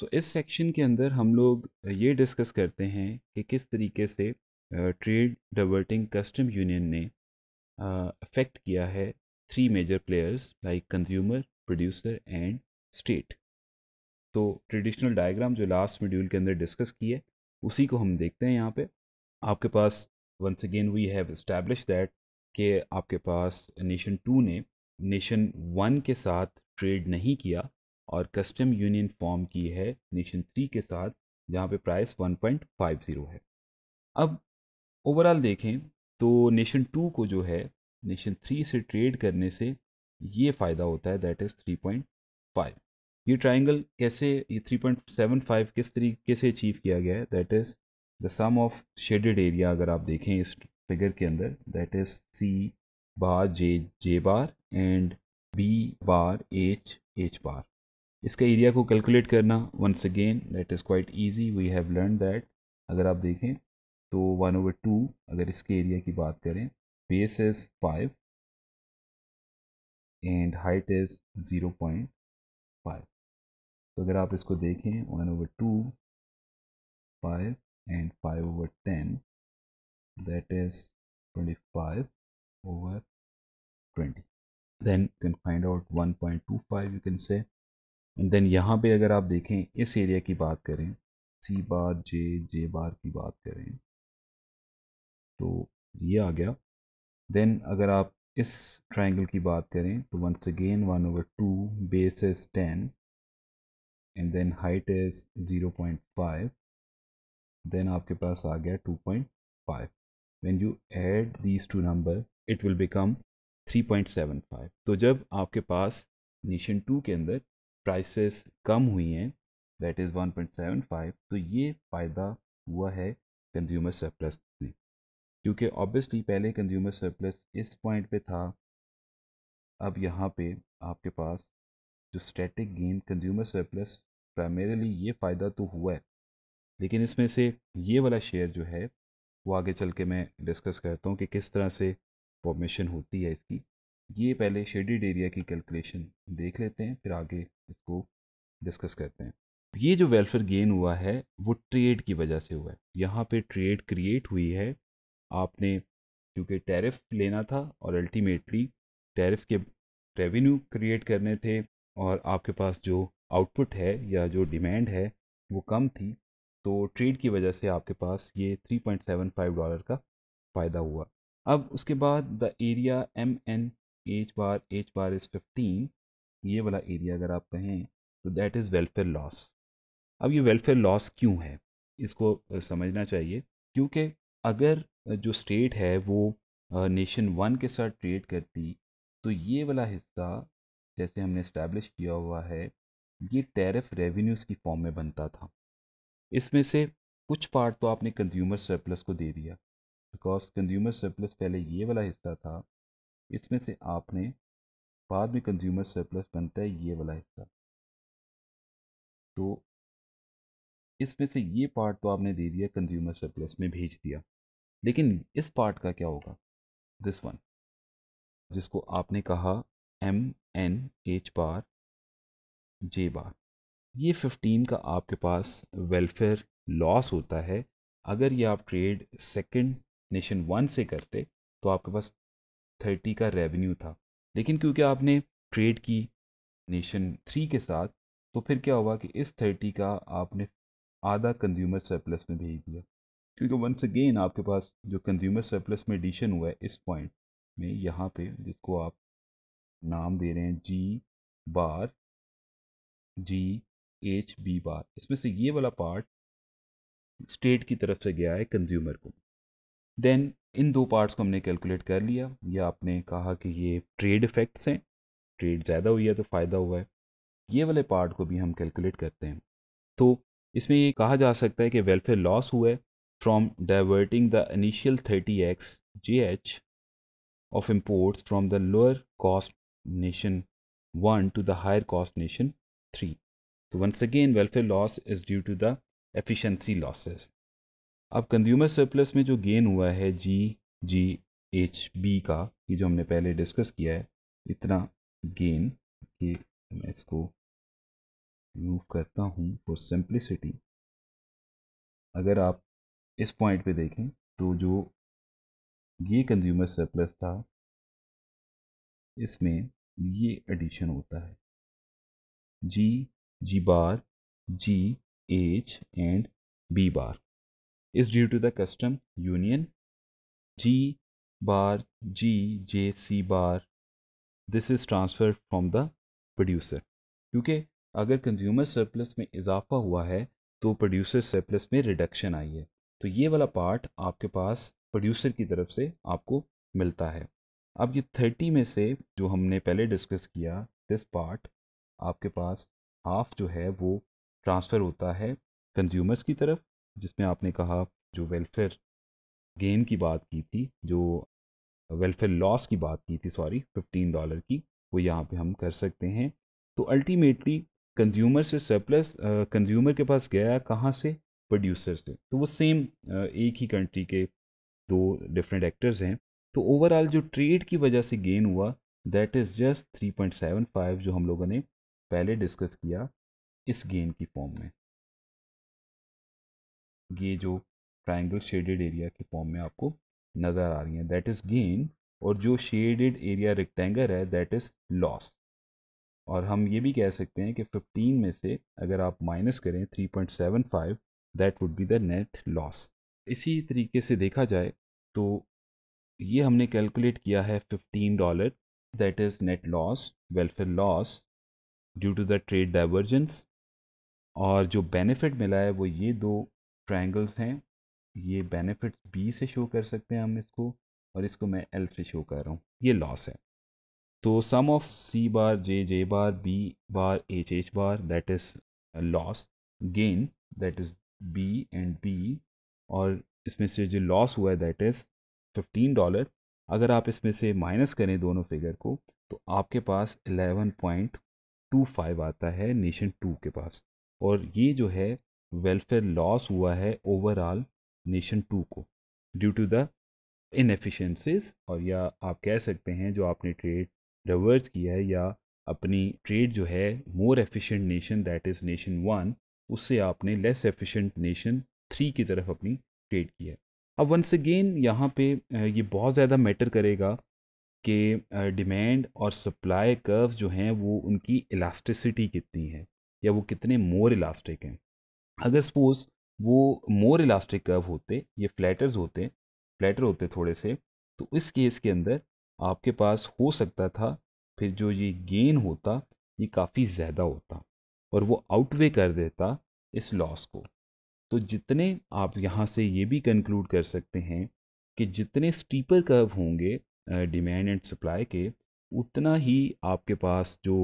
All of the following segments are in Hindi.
सो so, इस सेक्शन के अंदर हम लोग ये डिस्कस करते हैं कि किस तरीके से ट्रेड डाइवर्टिंग कस्टम यूनियन ने अफेक्ट किया है three major players like consumer producer and state तो ट्रेडिशनल डायग्राम जो लास्ट मॉड्यूल के अंदर डिस्कस है उसी को हम देखते हैं यहाँ पे आपके पास once again we have establish that कि आपके पास नेशन टू ने नेशन वन के साथ ट्रेड नहीं किया और कस्टम यूनियन फॉर्म की है नेशन थ्री के साथ जहाँ पे प्राइस 1.50 है अब ओवरऑल देखें तो नेशन टू को जो है नेशन थ्री से ट्रेड करने से ये फ़ायदा होता है दैट इज़ 3.5 ये ट्राइंगल कैसे ये 3.75 किस तरीके से अचीव किया गया है that is the sum of shaded area अगर आप देखें इस फिगर के अंदर that is C bar J J bar and B bar H H bar इसका एरिया को कैलकुलेट करना once again that is quite easy we have learn that अगर आप देखें तो वन ओवर टू अगर इसके एरिया की बात करें base is five and height is zero point five तो अगर आप इसको देखें one over two five and five over ten that is twenty five over twenty then can find out one point two five you can say then यहाँ पे अगर आप देखें इस एरिया की बात करें सी बार जे जे बार की बात करें तो ये आ गया देन अगर आप इस ट्रायंगल की बात करें तो once again one over two base is ten and then height is zero point five then आपके पास आ गया two point five when you add these two number it will become three point seven five तो जब आपके पास नेशन टू के अंदर प्राइसेस कम हुई हैं that is one point seven five तो ये फ़ायदा हुआ है कंज्यूमर सरप्लस ने क्योंकि ऑब्वियसली पहले कंज्यूमर सरप्लस इस पॉइंट पे था अब यहाँ पे आपके पास जो static gain consumer surplus primarily ये फ़ायदा तो हुआ है लेकिन इसमें से ये वाला शेयर जो है वो आगे चल के मैं डिस्कस करता हूँ कि किस तरह से फॉर्मेशन होती है इसकी ये पहले शेडिड एरिया की कैलकुलेशन देख लेते हैं फिर आगे इसको डिस्कस करते हैं ये जो वेलफेयर गेन हुआ है वो ट्रेड की वजह से हुआ है यहाँ पे ट्रेड क्रिएट हुई है आपने क्योंकि टैरिफ लेना था और अल्टीमेटली टैरिफ के रेवेन्यू क्रिएट करने थे और आपके पास जो आउटपुट है या जो डिमांड है वो कम थी तो ट्रेड की वजह से आपके पास ये 3.75 डॉलर का फ़ायदा हुआ अब उसके बाद the area M N H bar H bar is fifteen ये वाला एरिया अगर आप कहें तो दैट इज़ वेलफेयर लॉस अब ये वेलफेयर लॉस क्यों है इसको समझना चाहिए क्योंकि अगर जो स्टेट है वो नेशन वन के साथ ट्रेड करती तो ये वाला हिस्सा जैसे हमने इस्टेब्लिश किया हुआ है ये टैरिफ रेवेन्यूज़ की फॉर्म में बनता था इसमें से कुछ पार्ट तो आपने कंज्यूमर सरप्लस को दे दिया बिकॉज कंज्यूमर सरप्लस पहले ये वाला हिस्सा था इसमें से आपने बाद में कंज्यूमर सरप्लस बनता है ये वाला हिस्सा तो इसमें से ये पार्ट तो आपने दे दिया कंज्यूमर सरप्लस में भेज दिया लेकिन इस पार्ट का क्या होगा दिस वन जिसको आपने कहा M N H bar J bar ये फिफ्टीन का आपके पास वेलफेयर लॉस होता है अगर ये आप ट्रेड सेकंड नेशन वन से करते तो आपके पास थर्टी का रेवेन्यू था लेकिन क्योंकि आपने ट्रेड की नेशन थ्री के साथ तो फिर क्या हुआ कि इस थर्टी का आपने आधा कंज्यूमर सरप्लस में भेज दिया क्योंकि वंस अगेन आपके पास जो कंज्यूमर सरप्लस में एडिशन हुआ है इस पॉइंट में यहाँ पे जिसको आप नाम दे रहे हैं जी bar G H B bar इसमें से ये वाला पार्ट स्टेट की तरफ से गया है कंज्यूमर को देन इन दो पार्ट्स को हमने कैलकुलेट कर लिया या आपने कहा कि ये ट्रेड इफ़ेक्ट्स हैं ट्रेड ज़्यादा हुई है तो फ़ायदा हुआ है ये वाले पार्ट को भी हम कैलकुलेट करते हैं तो इसमें ये कहा जा सकता है कि वेलफेयर लॉस हुआ है from diverting the initial thirty X J H of imports from the lower cost nation one to the higher cost nation three तो once again welfare loss is due to the efficiency losses अब कंज्यूमर सरप्लस में जो गेन हुआ है जी जी एच बी का ये जो हमने पहले डिस्कस किया है इतना गेन कि मैं इसको रिमूव करता हूँ फॉर सिंप्लिसिटी अगर आप इस पॉइंट पे देखें तो जो ये कंज्यूमर सरप्लस था इसमें ये एडिशन होता है G G bar G H and B bar is due to the custom union G bar G J C bar this is transfer from the producer क्योंकि अगर कंज्यूमर सरप्लस में इजाफा हुआ है तो प्रोड्यूसर सरप्लस में रिडक्शन आई है तो ये वाला पार्ट आपके पास प्रोड्यूसर की तरफ से आपको मिलता है अब ये थर्टी में से जो हमने पहले डिस्कस किया दिस पार्ट आपके पास हाफ जो है वो ट्रांसफ़र होता है कंज्यूमर्स की तरफ जिसमें आपने कहा जो वेलफेयर गेन की बात की थी जो वेलफेयर लॉस की बात की थी सॉरी फिफ्टीन डॉलर की वो यहाँ पे हम कर सकते हैं तो अल्टीमेटली कंज्यूमर से सरप्लस कंज्यूमर के पास गया कहाँ से प्रोड्यूसर से तो वो सेम uh, एक ही कंट्री के दो डिफरेंट एक्टर्स हैं तो ओवरऑल जो ट्रेड की वजह से गेन हुआ that is just three point seven five जो हम लोगों ने पहले डिस्कस किया इस गेम की फॉर्म में ये जो ट्राइंगल शेडेड एरिया के फॉर्म में आपको नज़र आ रही हैं दैट इज़ गेन और जो शेडेड एरिया रेक्टेंगल है दैट इज़ लॉस और हम ये भी कह सकते हैं कि 15 में से अगर आप माइनस करें 3.75 that would be the net loss इसी तरीके से देखा जाए तो ये हमने कैलकुलेट किया है 15 dollar that is net loss welfare loss due to the trade divergence और जो बेनिफिट मिला है वो ये दो ट्रायंगल्स हैं ये बेनिफिट्स बी से शो कर सकते हैं हम इसको और इसको मैं एल से शो कर रहा हूँ ये लॉस है तो sum of C bar J J bar B bar H H bar that is loss gain that is B and B और इसमें से जो लॉस हुआ है दैट इज़ फिफ्टीन डॉलर अगर आप इसमें से माइनस करें दोनों फिगर को तो आपके पास एलेवन पॉइंट टू फाइव आता है नेशन टू के पास और ये जो है वेलफेयर लॉस हुआ है ओवरऑल नेशन टू को ड्यू टू द इनफिशेंसीज और या आप कह सकते हैं जो आपने ट्रेड रिवर्स किया है या अपनी ट्रेड जो है more efficient nation that is nation one उससे आपने लेस एफिशिएंट नेशन थ्री की तरफ अपनी ट्रेड की है अब वंस अगेन यहाँ पे ये बहुत ज़्यादा मैटर करेगा कि डिमांड और सप्लाई कर्व जो हैं वो उनकी इलास्टिसिटी कितनी है या वो कितने मोर इलास्टिक हैं अगर सपोज वो मोर इलास्टिक कर्व होते ये फ्लैटर्स होते फ्लैटर होते थोड़े से तो इस केस के अंदर आपके पास हो सकता था फिर जो ये गेन होता ये काफ़ी ज़्यादा होता और वो आउटवे कर देता इस लॉस को तो जितने आप यहाँ से ये भी कंक्लूड कर सकते हैं कि जितने स्टीपर कर्व होंगे डिमांड एंड सप्लाई के उतना ही आपके पास जो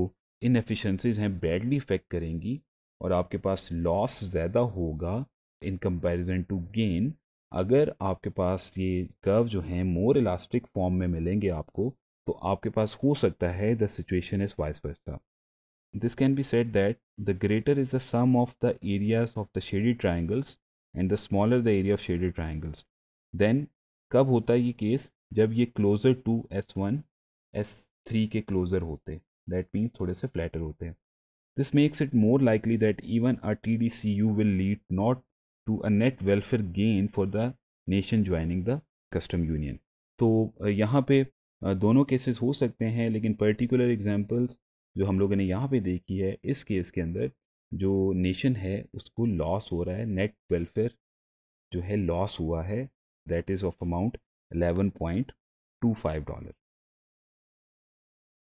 इनफिशेंसीज हैं बैडली इफेक्ट करेंगी और आपके पास लॉस ज़्यादा होगा इन कंपैरिजन टू गेन अगर आपके पास ये कर्व जो हैं मोर इलास्टिक फॉर्म में मिलेंगे आपको तो आपके पास हो सकता है the situation is vice versa this can be set that the greater is the sum of the areas of the shady triangles and the smaller the area of shady triangles then कब होता है ये केस जब ये closer to S one S three के क्लोज़र होते दैट मीन्स थोड़े से फ्लैटर होते हैं This makes it more likely that even a TDCU will lead not to a net welfare gain for the nation joining the custom union. तो यहाँ पे दोनों केसेस हो सकते हैं लेकिन पर्टिकुलर एग्जांपल्स जो हम लोगों ने यहाँ पे देखी है इस केस के अंदर जो नेशन है उसको लॉस हो रहा है नेट वेलफेयर जो है लॉस हुआ है that is of amount 11.25 dollar